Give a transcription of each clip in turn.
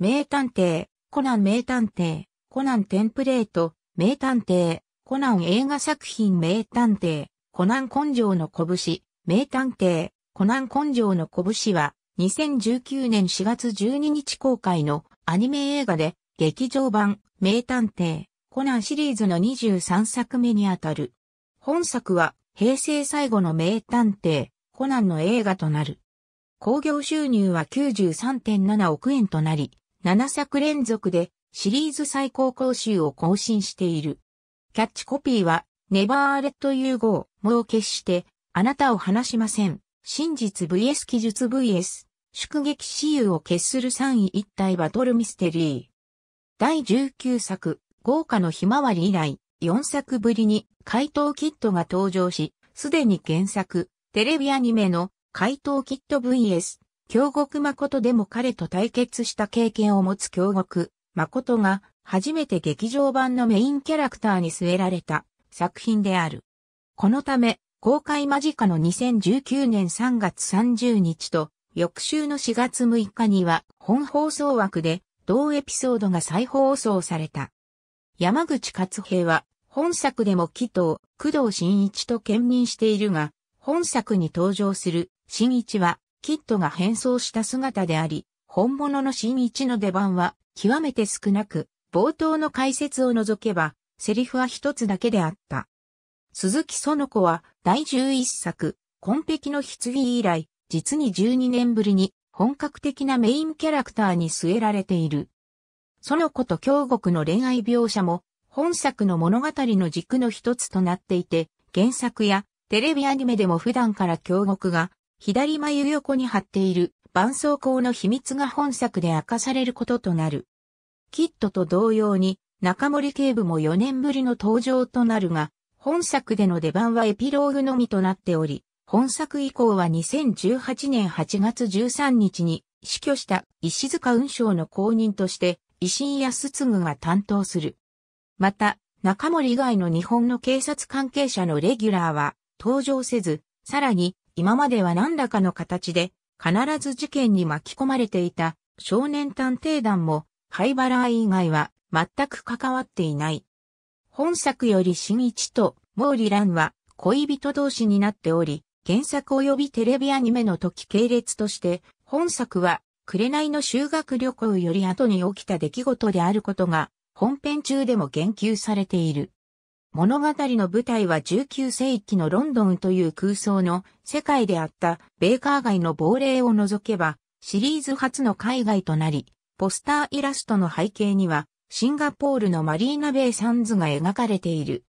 名探偵、コナン名探偵、コナンテンプレート、名探偵、コナン映画作品名探偵、コナン根性の拳、名探偵、コナン根性の拳は、2019年4月12日公開のアニメ映画で、劇場版、名探偵、コナンシリーズの23作目にあたる。本作は、平成最後の名探偵、コナンの映画となる。興行収入は93.7億円となり、7作連続でシリーズ最高講習を更新している。キャッチコピーは Never Let You Go もう決してあなたを話しません。真実 VS 記述 VS 祝撃私有を決する3位一体バトルミステリー。第19作豪華のひまわり以来4作ぶりに怪盗キットが登場し、すでに原作、テレビアニメの怪盗キット VS 京極誠でも彼と対決した経験を持つ京極誠が初めて劇場版のメインキャラクターに据えられた作品である。このため公開間近の2019年3月30日と翌週の4月6日には本放送枠で同エピソードが再放送された。山口勝平は本作でも紀藤、工藤新一と兼任しているが、本作に登場する新一はキッドが変装した姿であり、本物の新一の出番は極めて少なく、冒頭の解説を除けば、セリフは一つだけであった。鈴木園子は第11作、紺碧の棺以来、実に12年ぶりに本格的なメインキャラクターに据えられている。園子と京極の恋愛描写も本作の物語の軸の一つとなっていて、原作やテレビアニメでも普段から京極が左眉横に貼っている絆創膏の秘密が本作で明かされることとなる。キッドと同様に中森警部も4年ぶりの登場となるが、本作での出番はエピローグのみとなっており、本作以降は2018年8月13日に死去した石塚雲章の後任として石井康嗣が担当する。また、中森以外の日本の警察関係者のレギュラーは登場せず、さらに今までは何らかの形で必ず事件に巻き込まれていた少年探偵団も灰原以外は全く関わっていない。本作より新一と毛利蘭は恋人同士になっており、原作及びテレビアニメの時系列として、本作は紅の修学旅行より後に起きた出来事であることが本編中でも言及されている。物語の舞台は19世紀のロンドンという空想の世界であったベーカー街の亡霊を除けばシリーズ初の海外となり、ポスターイラストの背景にはシンガポールのマリーナベイサンズが描かれている。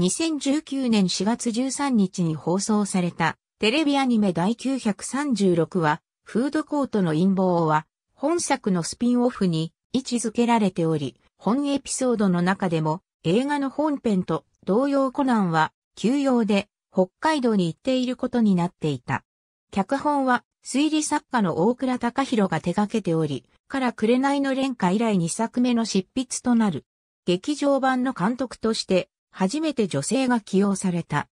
2019年4月13日に放送されたテレビアニメ第936話フードコートの陰謀は本作のスピンオフに位置づけられており、本エピソードの中でも映画の本編と同様コナンは休養で北海道に行っていることになっていた。脚本は推理作家の大倉隆弘が手掛けており、から紅の連歌以来2作目の執筆となる。劇場版の監督として初めて女性が起用された。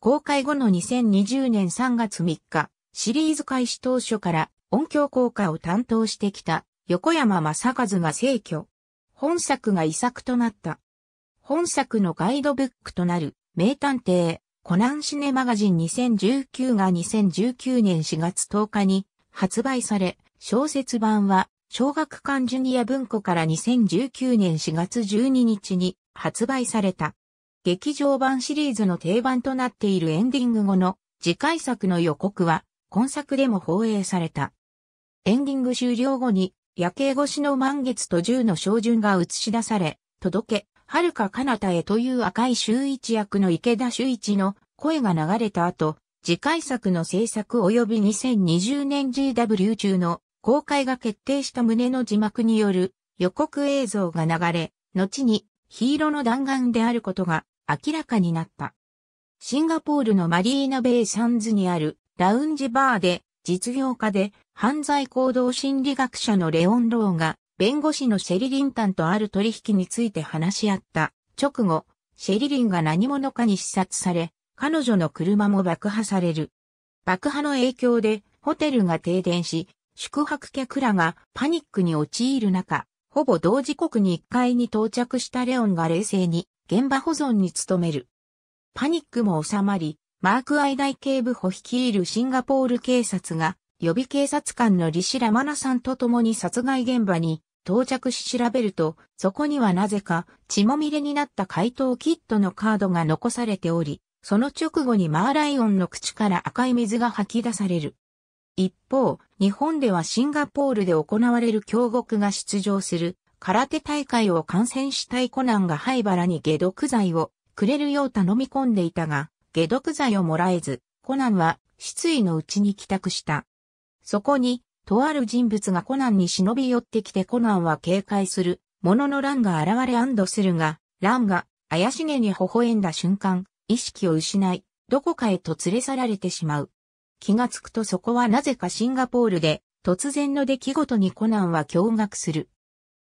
公開後の2020年3月3日、シリーズ開始当初から音響効果を担当してきた横山正和が逝去。本作が遺作となった。本作のガイドブックとなる名探偵コナンシネマガジン2019が2019年4月10日に発売され、小説版は小学館ジュニア文庫から2019年4月12日に発売された。劇場版シリーズの定番となっているエンディング後の次回作の予告は今作でも放映された。エンディング終了後に夜景越しの満月と銃の照準が映し出され、届け、遥か彼方へという赤い周一役の池田周一の声が流れた後、次回作の制作及び2020年 GW 中の公開が決定した旨の字幕による予告映像が流れ、後にヒーローの弾丸であることが明らかになった。シンガポールのマリーナベイサンズにあるラウンジバーで実業家で犯罪行動心理学者のレオン・ローが弁護士のシェリリンタンとある取引について話し合った直後、シェリリンが何者かに視察され、彼女の車も爆破される。爆破の影響でホテルが停電し、宿泊客らがパニックに陥る中、ほぼ同時刻に1階に到着したレオンが冷静に現場保存に努める。パニックも収まり、マークアイ大警部補率いるシンガポール警察が予備警察官のリシラマナさんと共に殺害現場に到着し調べると、そこにはなぜか血まみれになった怪盗キッドのカードが残されており、その直後にマーライオンの口から赤い水が吐き出される。一方、日本ではシンガポールで行われる強国が出場する空手大会を観戦したいコナンが灰原に下毒剤をくれるよう頼み込んでいたが、下毒剤をもらえず、コナンは失意のうちに帰宅した。そこにとある人物がコナンに忍び寄ってきてコナンは警戒する、もののランが現れ安堵するが、ランが怪しげに微笑んだ瞬間、意識を失い、どこかへと連れ去られてしまう。気がつくとそこはなぜかシンガポールで、突然の出来事にコナンは驚愕する。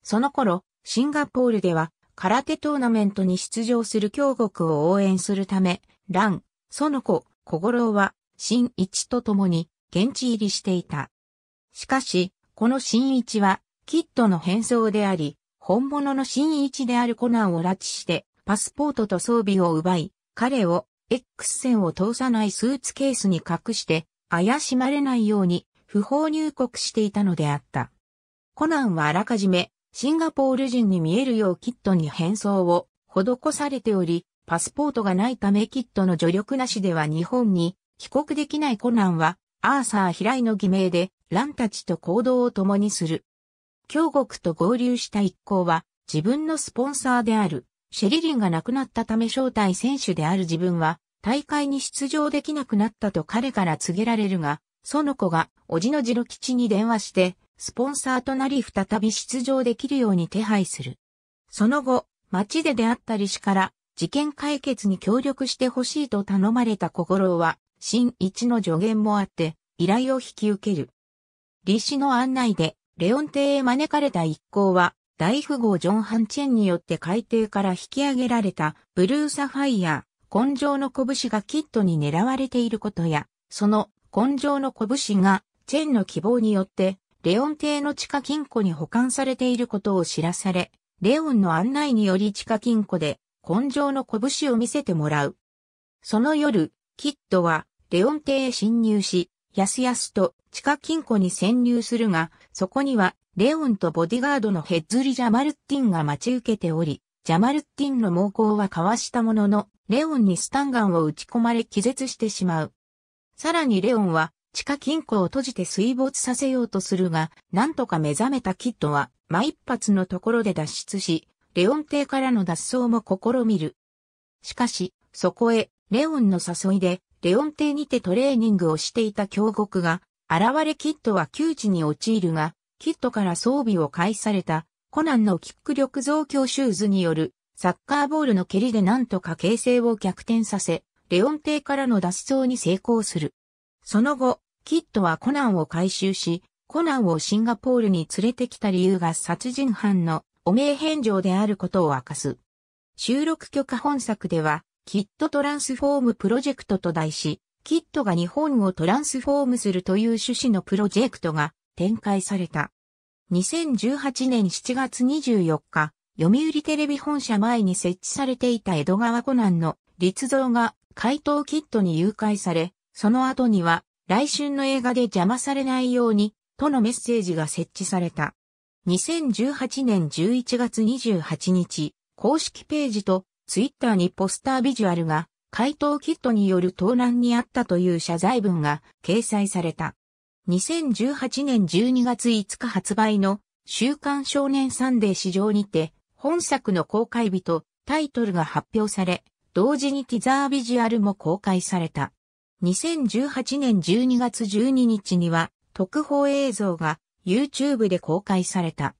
その頃、シンガポールでは、空手トーナメントに出場する強国を応援するため、ラン、園子、小五郎は、新一と共に、現地入りしていた。しかし、この新一は、キッドの変装であり、本物の新一であるコナンを拉致して、パスポートと装備を奪い、彼を X 線を通さないスーツケースに隠して、怪しまれないように不法入国していたのであった。コナンはあらかじめ、シンガポール人に見えるようキットに変装を施されており、パスポートがないためキットの助力なしでは日本に帰国できないコナンは、アーサー平井の偽名で、ランたちと行動を共にする。京国と合流した一行は、自分のスポンサーである、シェリリンが亡くなったため招待選手である自分は、大会に出場できなくなったと彼から告げられるが、その子が、おじのろ郎吉に電話して、スポンサーとなり再び出場できるように手配する。その後、町で出会った李氏から、事件解決に協力してほしいと頼まれた心は、新一の助言もあって、依頼を引き受ける。李氏の案内で、レオン帝へ招かれた一行は、大富豪ジョン・ハンチェンによって海底から引き上げられたブルーサファイア、根性の拳がキットに狙われていることや、その根性の拳がチェンの希望によってレオン帝の地下金庫に保管されていることを知らされ、レオンの案内により地下金庫で根性の拳を見せてもらう。その夜、キッドはレオン邸へ侵入し、やすやすと地下金庫に潜入するが、そこにはレオンとボディガードのヘッズリ・ジャマルッティンが待ち受けており、ジャマルッティンの猛攻はかわしたものの、レオンにスタンガンを撃ち込まれ気絶してしまう。さらにレオンは地下金庫を閉じて水没させようとするが、なんとか目覚めたキッドは、ま一発のところで脱出し、レオン邸からの脱走も試みる。しかし、そこへ、レオンの誘いで、レオン邸にてトレーニングをしていた峡谷が、現れキッドは窮地に陥るが、キッドから装備を返された、コナンのキック力増強シューズによる、サッカーボールの蹴りでなんとか形勢を逆転させ、レオン邸からの脱走に成功する。その後、キッドはコナンを回収し、コナンをシンガポールに連れてきた理由が殺人犯の汚名返上であることを明かす。収録許可本作では、キットトランスフォームプロジェクトと題し、キットが日本をトランスフォームするという趣旨のプロジェクトが展開された。2018年7月24日、読売テレビ本社前に設置されていた江戸川コナンの立像が怪盗キットに誘拐され、その後には来春の映画で邪魔されないように、とのメッセージが設置された。2018年11月28日、公式ページとツイッターにポスタービジュアルが回答キットによる盗難にあったという謝罪文が掲載された。2018年12月5日発売の週刊少年サンデー市場にて本作の公開日とタイトルが発表され、同時にティザービジュアルも公開された。2018年12月12日には特報映像が YouTube で公開された。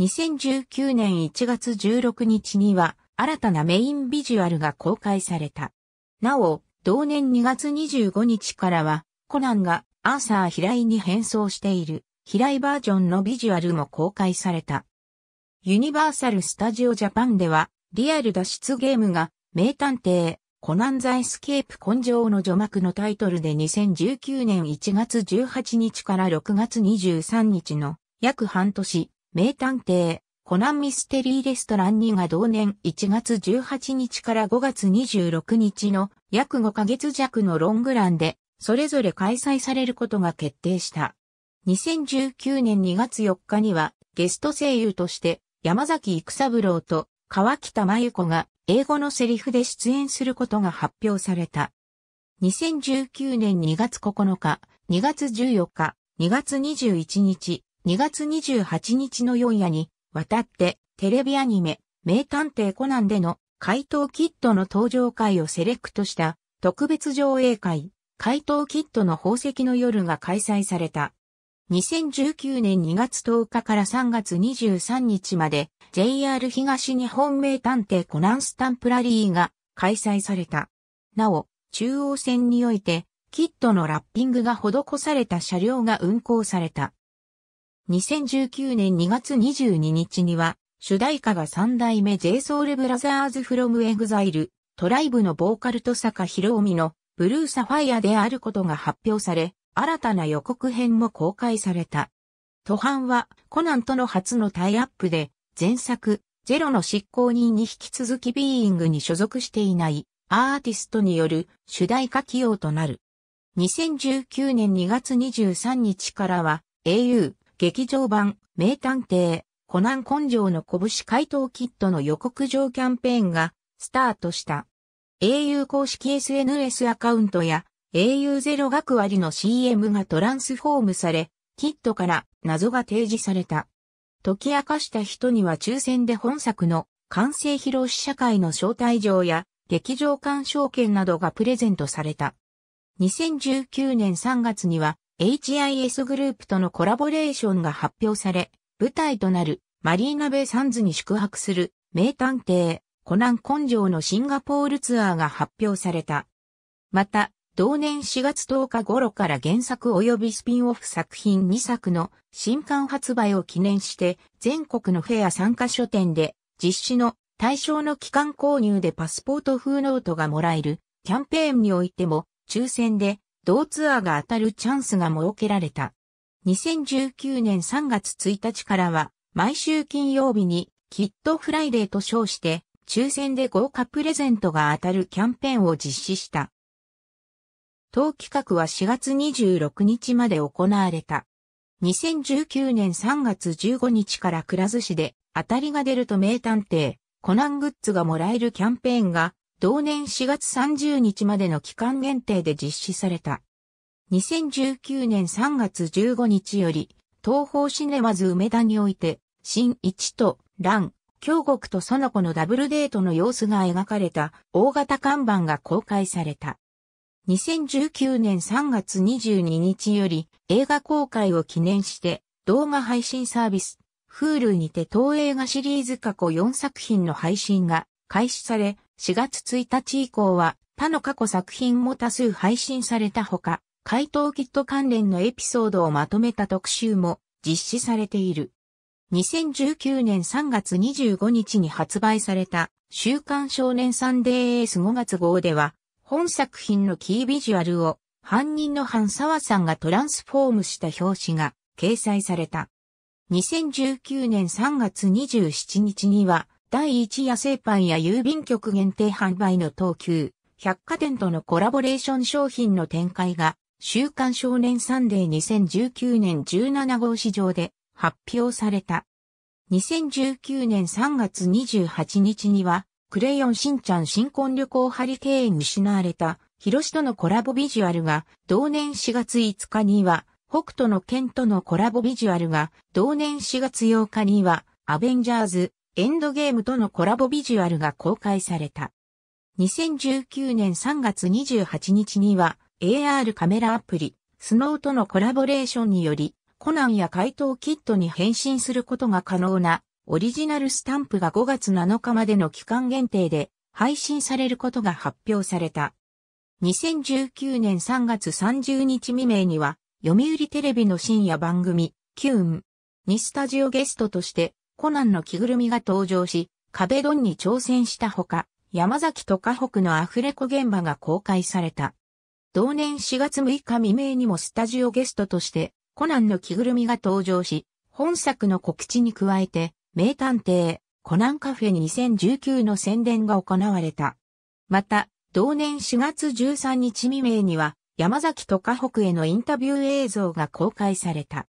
2019年1月16日には新たなメインビジュアルが公開された。なお、同年2月25日からは、コナンがアーサー平井に変装している平井バージョンのビジュアルも公開された。ユニバーサル・スタジオ・ジャパンでは、リアル脱出ゲームが、名探偵、コナンザ・エスケープ根性の除幕のタイトルで2019年1月18日から6月23日の約半年、名探偵、コナンミステリーレストラン2が同年1月18日から5月26日の約5ヶ月弱のロングランで、それぞれ開催されることが決定した。2019年2月4日には、ゲスト声優として、山崎育三郎と川北真由子が英語のセリフで出演することが発表された。2019年2月9日、2月14日、2月21日、2月28日の4夜に渡って、テレビアニメ、名探偵コナンでの怪盗キッドの登場回をセレクトした特別上映会、怪盗キッドの宝石の夜が開催された。2019年2月10日から3月23日まで JR 東日本名探偵コナンスタンプラリーが開催された。なお、中央線においてキッドのラッピングが施された車両が運行された。2019年2月22日には、主題歌が三代目 JSOULBROTHERS from EXILE、トライブのボーカルと坂博美のブルーサファイアであることが発表され、新たな予告編も公開された。途半はコナンとの初のタイアップで、前作、ゼロの執行人に引き続きビーイングに所属していないアーティストによる主題歌起用となる。2019年2月23日からは au 劇場版、名探偵、コナン根性の拳怪盗キットの予告状キャンペーンがスタートした。au 公式 SNS アカウントや au0 学割の CM がトランスフォームされ、キットから謎が提示された。解き明かした人には抽選で本作の完成披露試写会の招待状や劇場鑑賞券などがプレゼントされた。2019年3月には HIS グループとのコラボレーションが発表され、舞台となるマリーナベイサンズに宿泊する名探偵コナン根性のシンガポールツアーが発表された。また、同年4月10日頃から原作及びスピンオフ作品2作の新刊発売を記念して全国のフェア参加書店で実施の対象の期間購入でパスポート風ノートがもらえるキャンペーンにおいても抽選で同ツアーが当たるチャンスが設けられた。2019年3月1日からは、毎週金曜日に、キットフライデーと称して、抽選で豪華プレゼントが当たるキャンペーンを実施した。当企画は4月26日まで行われた。2019年3月15日からくら寿司で当たりが出ると名探偵、コナングッズがもらえるキャンペーンが同年4月30日までの期間限定で実施された。2019年3月15日より、東方シネマズ梅田において、新一と蘭、京極と園子のダブルデートの様子が描かれた大型看板が公開された。2019年3月22日より映画公開を記念して動画配信サービス Hulu にて当映画シリーズ過去4作品の配信が開始され4月1日以降は他の過去作品も多数配信されたほか、怪盗キット関連のエピソードをまとめた特集も実施されている。2019年3月25日に発売された週刊少年サンデーエース5月号では、本作品のキービジュアルを犯人の半沢さんがトランスフォームした表紙が掲載された。2019年3月27日には、第1野製パンや郵便局限定販売の東急、百貨店とのコラボレーション商品の展開が、週刊少年サンデー2019年17号市場で発表された。2019年3月28日には、クレヨンしんちゃん新婚旅行ハリケーン失われた、ヒロシとのコラボビジュアルが、同年4月5日には、北斗の剣とのコラボビジュアルが、同年4月8日には、アベンジャーズ、エンドゲームとのコラボビジュアルが公開された。2019年3月28日には AR カメラアプリ、スノーとのコラボレーションにより、コナンや怪盗キットに変身することが可能なオリジナルスタンプが5月7日までの期間限定で配信されることが発表された。2019年3月30日未明には、読売テレビの深夜番組、キューンにスタジオゲストとしてコナンの着ぐるみが登場し、壁ドンに挑戦したほか、山崎と河北のアフレコ現場が公開された。同年4月6日未明にもスタジオゲストとして、コナンの着ぐるみが登場し、本作の告知に加えて、名探偵、コナンカフェ2019の宣伝が行われた。また、同年4月13日未明には、山崎と河北へのインタビュー映像が公開された。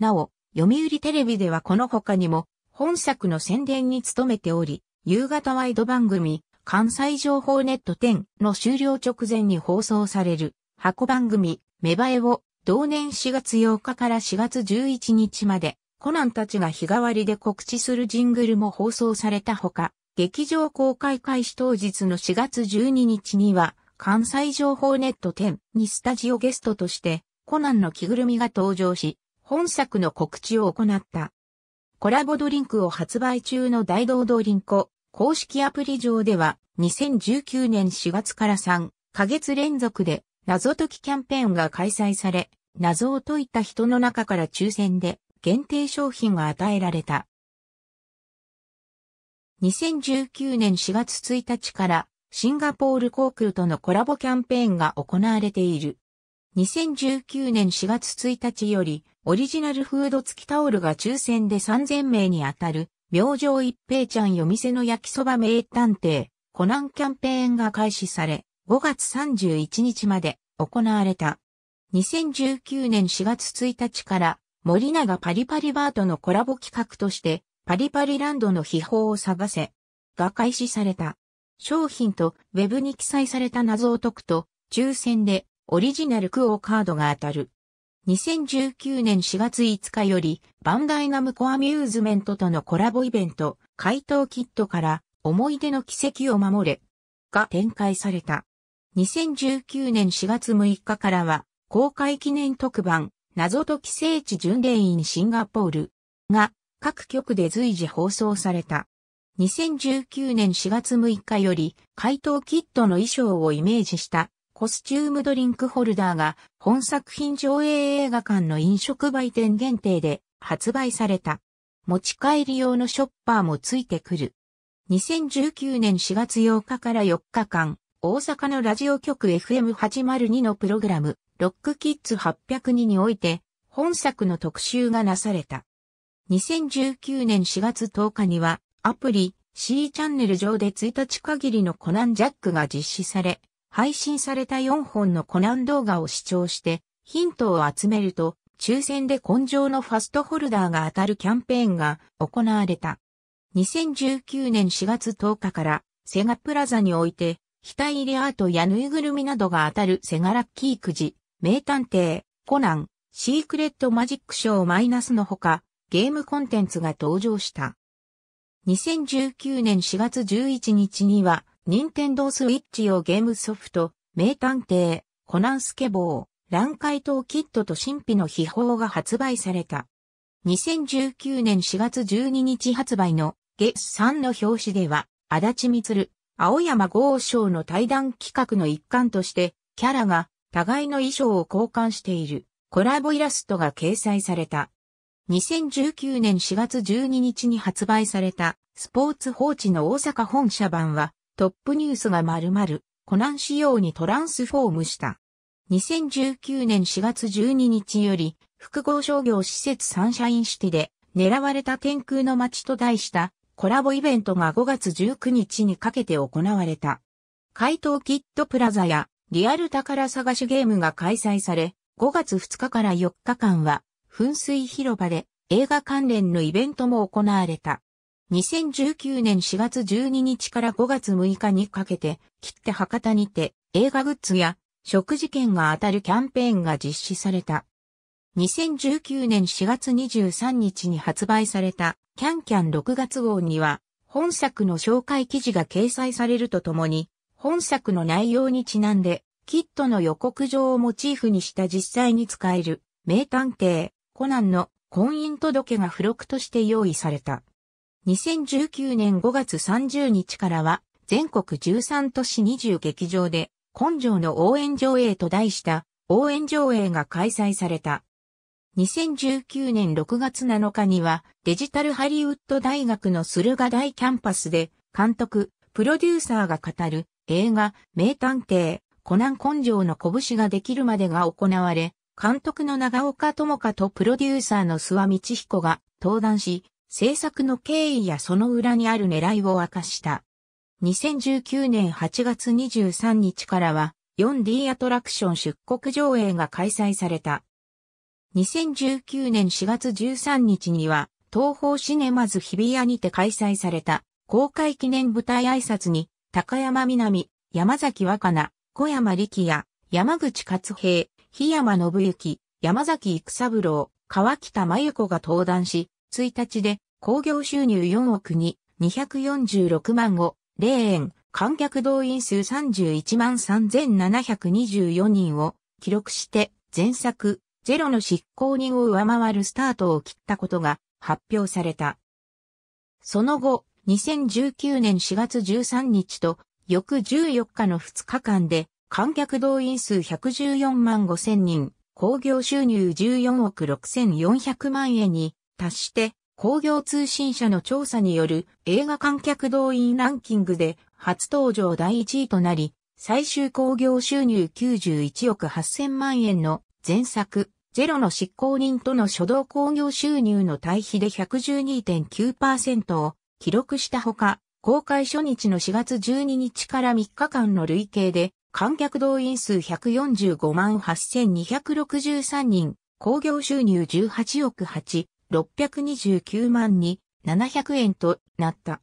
なお、読売テレビではこの他にも、本作の宣伝に努めており、夕方ワイド番組、関西情報ネット10の終了直前に放送される、箱番組、芽生えを、同年4月8日から4月11日まで、コナンたちが日替わりで告知するジングルも放送されたほか、劇場公開開始当日の4月12日には、関西情報ネット10にスタジオゲストとして、コナンの着ぐるみが登場し、本作の告知を行った。コラボドリンクを発売中の大道ドリンク公式アプリ上では2019年4月から3ヶ月連続で謎解きキャンペーンが開催され、謎を解いた人の中から抽選で限定商品が与えられた。2019年4月1日からシンガポール航空とのコラボキャンペーンが行われている。2019年4月1日よりオリジナルフード付きタオルが抽選で3000名に当たる、明星一平ちゃん夜店の焼きそば名探偵、コナンキャンペーンが開始され、5月31日まで行われた。2019年4月1日から森永パリパリバートのコラボ企画としてパリパリランドの秘宝を探せが開始された。商品とウェブに記載された謎を解くと抽選でオリジナルクオーカードが当たる。2019年4月5日より、バンダイナムコアミューズメントとのコラボイベント、怪盗キットから、思い出の奇跡を守れ、が展開された。2019年4月6日からは、公開記念特番、謎と寄生地巡礼院シンガポールが各局で随時放送された。2019年4月6日より、怪盗キットの衣装をイメージしたコスチュームドリンクホルダーが本作品上映映画館の飲食売店限定で発売された。持ち帰り用のショッパーもついてくる。2019年4月8日から4日間、大阪のラジオ局 FM802 のプログラム、ロックキッズ802において、本作の特集がなされた。2019年4月10日には、アプリ C チャンネル上で1日限りのコナンジャックが実施され、配信された4本のコナン動画を視聴して、ヒントを集めると、抽選で根性のファストホルダーが当たるキャンペーンが行われた。2019年4月10日からセガプラザにおいて、額入れアートやぬいぐるみなどが当たるセガラッキーくじ、名探偵、コナン、シークレットマジックショーマイナスのほか、ゲームコンテンツが登場した。2019年4月11日には、任天堂スイッチ用ゲームソフト、名探偵、コナンスケボー、乱海答キットと神秘の秘宝が発売された。2019年4月12日発売のゲス3の表紙では、足立みつる、青山豪商の対談企画の一環として、キャラが互いの衣装を交換しているコラボイラストが掲載された。2019年4月12日に発売されたスポーツ放置の大阪本社版はトップニュースが丸々コナン仕様にトランスフォームした。2019年4月12日より複合商業施設サンシャインシティで狙われた天空の街と題したコラボイベントが5月19日にかけて行われた。怪盗キットプラザやリアル宝探しゲームが開催され、5月2日から4日間は噴水広場で映画関連のイベントも行われた。2019年4月12日から5月6日にかけて、切手博多にて映画グッズや食事券が当たるキャンペーンが実施された。2019年4月23日に発売されたキャンキャン6月号には本作の紹介記事が掲載されるとともに本作の内容にちなんでキットの予告状をモチーフにした実際に使える名探偵コナンの婚姻届が付録として用意された。2019年5月30日からは、全国13都市20劇場で、根性の応援上映と題した応援上映が開催された。2019年6月7日にはデジタルハリウッド大学の駿河台キャンパスで監督、プロデューサーが語る映画名探偵コナン根性の拳ができるまでが行われ、監督の長岡智香とプロデューサーの諏訪道彦が登壇し、制作の経緯やその裏にある狙いを明かした。2019年8月23日からは 4D アトラクション出国上映が開催された。2019年4月13日には東方シネマズ日比谷にて開催された公開記念舞台挨拶に高山みなみ、山崎若菜、小山力也、山口勝平、檜山信之、山崎育三郎、川北真由子が登壇し、1日で興行収入4億に246万を0円、観客動員数31万3724人を記録して前作ゼロの執行人を上回るスタートを切ったことが発表された。その後、2019年4月13日と翌14日の2日間で観客動員数114万5千人、興行収入14億6400万円に達して、工業通信社の調査による映画観客動員ランキングで初登場第1位となり、最終工業収入91億8000万円の前作、ゼロの執行人との初動工業収入の対比で112.9%を記録したほか、公開初日の4月12日から3日間の累計で、観客動員数145万8263人、工業収入18億8 629万に700円となった。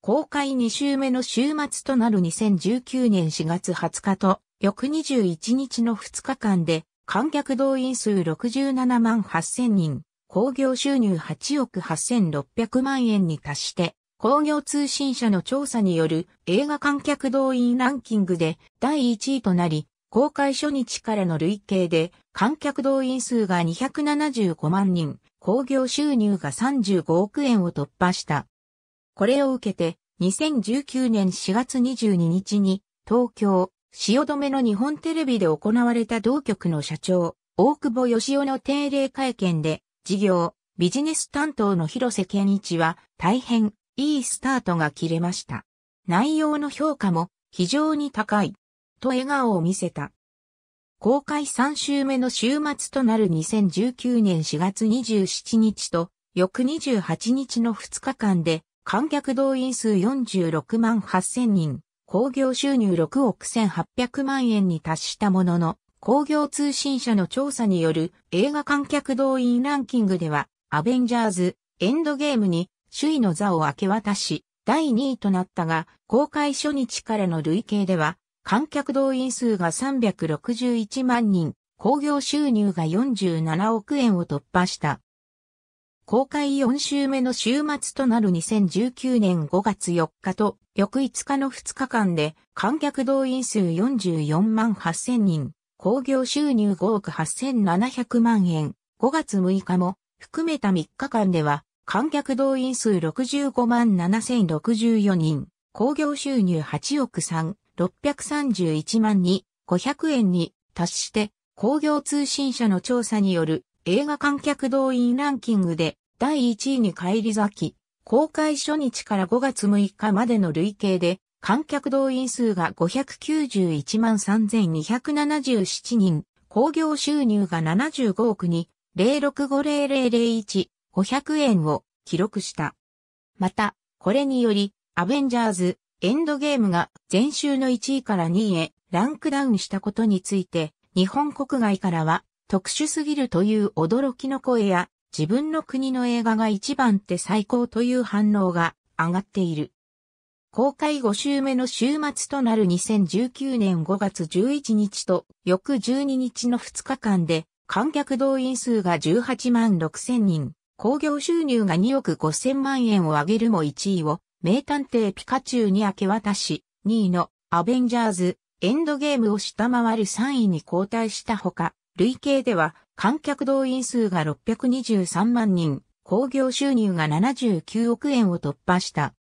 公開2週目の週末となる2019年4月20日と翌21日の2日間で観客動員数67万8000人、興行収入8億8600万円に達して、工業通信社の調査による映画観客動員ランキングで第1位となり、公開初日からの累計で観客動員数が275万人、興行収入が35億円を突破した。これを受けて、2019年4月22日に、東京、汐留の日本テレビで行われた同局の社長、大久保義雄の定例会見で、事業、ビジネス担当の広瀬健一は、大変、いいスタートが切れました。内容の評価も、非常に高い。と笑顔を見せた。公開3週目の週末となる2019年4月27日と翌28日の2日間で観客動員数46万8000人、興行収入6億1800万円に達したものの、工業通信社の調査による映画観客動員ランキングでは、アベンジャーズ、エンドゲームに首位の座を明け渡し、第2位となったが、公開初日からの累計では、観客動員数が361万人、興行収入が47億円を突破した。公開4週目の週末となる2019年5月4日と翌5日の2日間で観客動員数44万8000人、興行収入5億8700万円、5月6日も含めた3日間では観客動員数65万7064人、興行収入8億3、631万に500円に達して工業通信社の調査による映画観客動員ランキングで第1位に返り咲き、公開初日から5月6日までの累計で観客動員数が591万3277人、工業収入が75億に065001、500円を記録した。また、これにより、アベンジャーズ、エンドゲームが前週の1位から2位へランクダウンしたことについて、日本国外からは特殊すぎるという驚きの声や、自分の国の映画が一番って最高という反応が上がっている。公開5週目の週末となる2019年5月11日と翌12日の2日間で観客動員数が18万6千人、興行収入が2億5千万円を上げるも1位を名探偵ピカチュウに明け渡し、2位のアベンジャーズ、エンドゲームを下回る3位に交代したほか、累計では観客動員数が623万人、興行収入が79億円を突破した。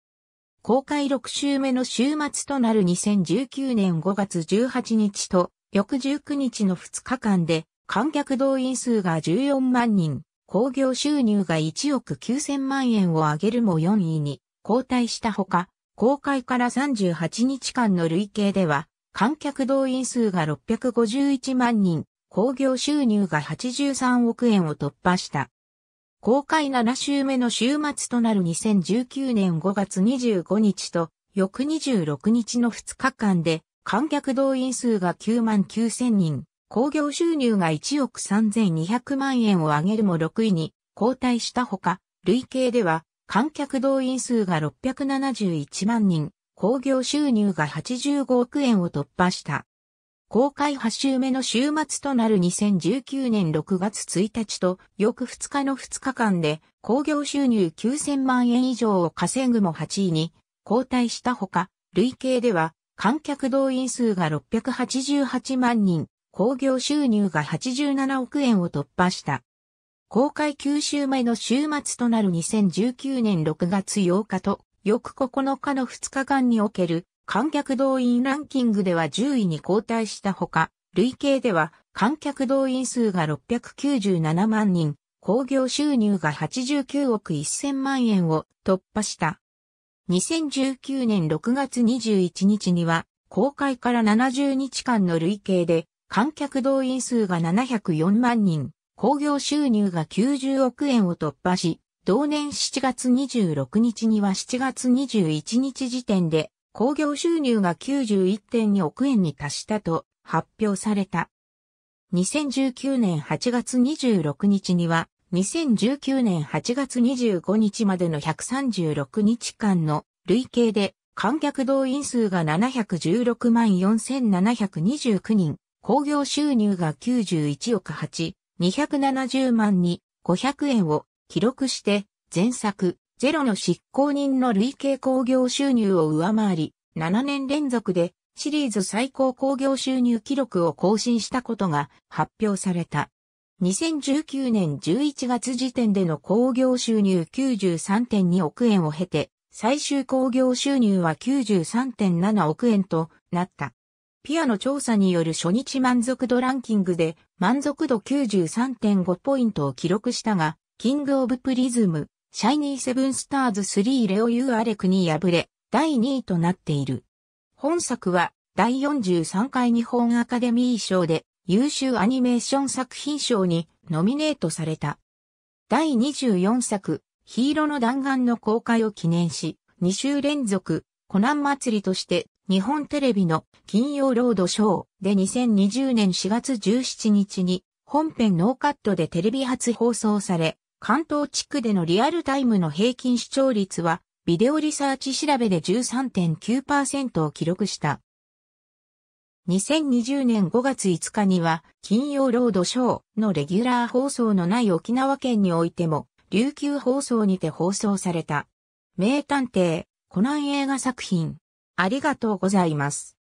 公開6週目の週末となる2019年5月18日と翌19日の2日間で観客動員数が14万人、興行収入が1億9000万円を上げるも4位に交代したほか、公開から38日間の累計では、観客動員数が651万人、興行収入が83億円を突破した。公開7週目の週末となる2019年5月25日と、翌26日の2日間で、観客動員数が9万9000人、興行収入が1億3200万円を上げるも6位に後退したほか、累計では観客動員数が671万人、興行収入が85億円を突破した。公開8週目の週末となる2019年6月1日と翌2日の2日間で興行収入9000万円以上を稼ぐも8位に交代したほか、累計では観客動員数が688万人、興行収入が87億円を突破した。公開9週前の週末となる2019年6月8日と翌9日の2日間における観客動員ランキングでは10位に後退したほか、累計では観客動員数が697万人、興行収入が89億1000万円を突破した。2019年6月21日には、公開から70日間の累計で、観客動員数が704万人、興行収入が90億円を突破し、同年7月26日には7月21日時点で、興行収入が91.2億円に達したと発表された。2019年8月26日には、2019年8月25日までの136日間の累計で観客動員数が716万4729人、興行収入が91億8、270万に500円を記録して前作ゼロの執行人の累計興行収入を上回り7年連続でシリーズ最高興行収入記録を更新したことが発表された。2019年11月時点での興行収入93.2億円を経て、最終興行収入は93.7億円となった。ピアの調査による初日満足度ランキングで満足度93.5ポイントを記録したが、キングオブプリズム、シャイニーセブンスターズ3レオユーアレクに敗れ、第2位となっている。本作は第43回日本アカデミー賞で優秀アニメーション作品賞にノミネートされた。第24作、ヒーローの弾丸の公開を記念し、2週連続、コナン祭りとして日本テレビの金曜ロードショーで2020年4月17日に本編ノーカットでテレビ初放送され、関東地区でのリアルタイムの平均視聴率はビデオリサーチ調べで13.9%を記録した。2020年5月5日には金曜ロードショーのレギュラー放送のない沖縄県においても琉球放送にて放送された。名探偵コナン映画作品ありがとうございます。